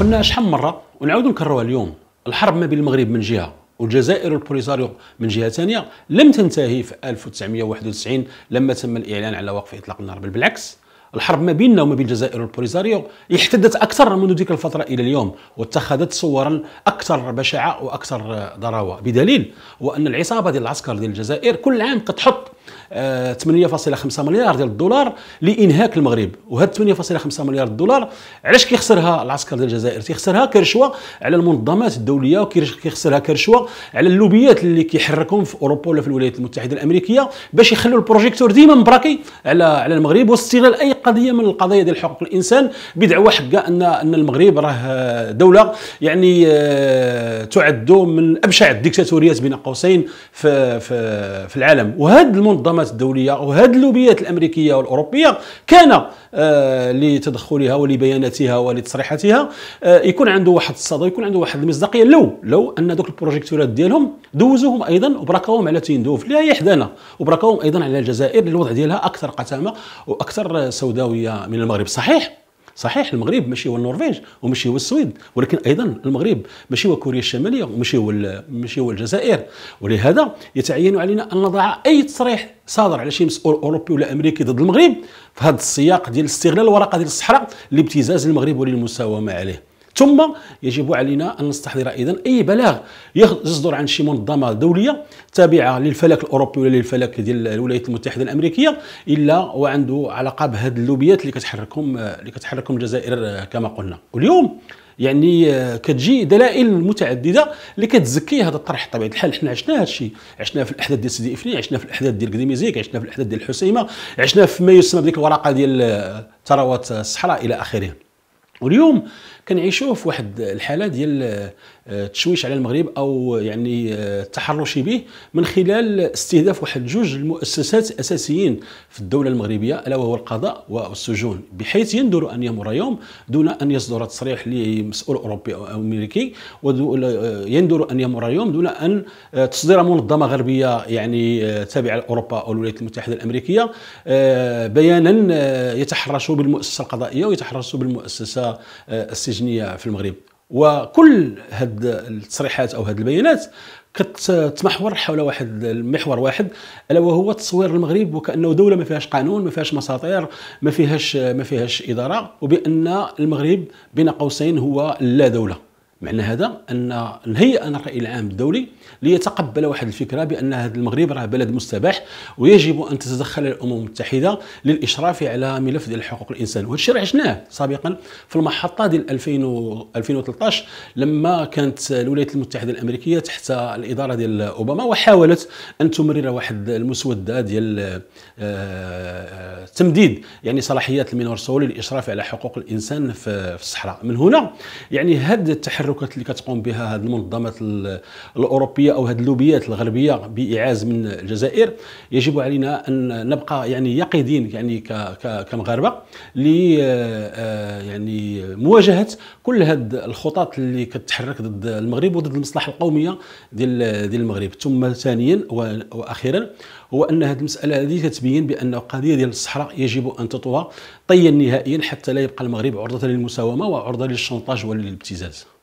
قلنا شحال مره ونعاودوا نكرروها اليوم الحرب ما بين المغرب من جهه والجزائر والبوليساريو من جهه ثانيه لم تنتهي في 1991 لما تم الاعلان على وقف اطلاق النار بل بالعكس الحرب ما بيننا وما بين الجزائر والبوليساريو احتدت اكثر منذ ذيك الفتره الى اليوم واتخذت صورا اكثر بشاعه واكثر ضراوه بدليل وان العصابه ديال العسكر ديال الجزائر كل عام كتحط 8.5 آه، مليار ديال الدولار لانهاك المغرب وهاد 8.5 مليار دولار علاش كيخسرها العسكر ديال الجزائر تيخسرها كرشوه على المنظمات الدوليه وكيخسرها كرشوه على اللوبيات اللي كيحركهم في اوروبا ولا في الولايات المتحده الامريكيه باش يخلوا البروجيكتور ديما مبراكي على على المغرب واستغلال اي قضيه من القضايا ديال حقوق الانسان بدعوى حقها ان ان المغرب راه آه، دوله يعني آه، تعد من ابشع الديكتاتوريات بين قوسين في في, في العالم وهذه المنظمات الدوليه وهذه اللوبيات الامريكيه والاوروبيه كان آه، لتدخلها ولبياناتها ولتصريحاتها يكون عنده واحد الصدى يكون عنده واحد المصداقيه لو لو ان دوك البروجيكتورات ديالهم دوزوهم ايضا وبركاوهم على تيندوف اللي هي حدانا وبركاوهم ايضا على الجزائر الوضع ديالها اكثر قتامه واكثر سوداء سوداويه من المغرب صحيح صحيح المغرب ماشي هو النرويج وماشي هو السويد ولكن ايضا المغرب ماشي هو كوريا الشماليه وماشي هو ماشي هو الجزائر ولهذا يتعين علينا ان نضع اي تصريح صادر على شي مسؤول اوروبي ولا امريكي ضد المغرب في هذا السياق ديال استغلال الورقه ديال الصحراء لابتزاز المغرب وللمساومه عليه ثم يجب علينا ان نستحضر ايضا اي بلاغ يصدر عن شي منظمه دوليه تابعه للفلك الاوروبي ولا للفلك ديال الولايات المتحده الامريكيه الا وعنده علاقه بهذه اللوبيات اللي كتحركهم اللي كتحركهم الجزائر كما قلنا واليوم يعني كتجي دلائل متعدده اللي كتزكي هذا الطرح طبيعي الحال حنا عشنا هذا الشيء عشنا في الاحداث ديال سيدي افني عشنا في الاحداث ديال كديميزيك عشنا في الاحداث ديال الحسيمه عشنا في ما يسمى بديك الورقه ديال ثروات الصحراء الى اخره واليوم كنعيشوه في واحد الحاله ديال آه، التشويش على المغرب او يعني آه، التحرش به من خلال استهداف واحد جوج المؤسسات الاساسيين في الدوله المغربيه الا وهو القضاء والسجون بحيث يندر ان يمر يوم دون ان يصدر تصريح لمسؤول اوروبي او امريكي آه، يندر ان يمر يوم دون ان تصدر منظمه غربيه يعني تابعه لاوروبا او الولايات المتحده الامريكيه بيانا يتحرش بالمؤسسه القضائيه ويتحرش بالمؤسسه السجنيه السجنيه في المغرب وكل هاد التصريحات او هاد البيانات كتتمحور حول واحد المحور واحد الا وهو تصوير المغرب وكانه دوله ما فيهاش قانون ما فيهاش مساطير ما فيهاش ما فيهاش اداره وبان المغرب بين قوسين هو لا دوله معنى هذا ان نهيئ انا الراي العام الدولي ليتقبل واحد الفكره بان هذا المغرب راه بلد مستباح ويجب ان تتدخل الامم المتحده للاشراف على ملف ديال حقوق الانسان وهذا الشيء عشناه سابقا في المحطه ديال 2000 2013 لما كانت الولايات المتحده الامريكيه تحت الاداره ديال اوباما وحاولت ان تمرر واحد المسوده ديال آه، تمديد يعني صلاحيات المينور للاشراف على حقوق الانسان في الصحراء من هنا يعني هذا التحرك التحركات اللي كتقوم بها هذه المنظمات الاوروبيه او هذه اللوبيات الغربيه بايعاز من الجزائر يجب علينا ان نبقى يعني يقظين يعني كمغاربه ل آه، يعني مواجهه كل هذه الخطط اللي كتحرك ضد المغرب وضد المصلحه القوميه ديال ديال المغرب ثم ثانيا واخيرا هو ان هذه المساله هذه كتبين بان القضيه ديال الصحراء يجب ان تطوى طيا نهائيا حتى لا يبقى المغرب عرضه للمساومه وعرضه للشنطاج وللابتزاز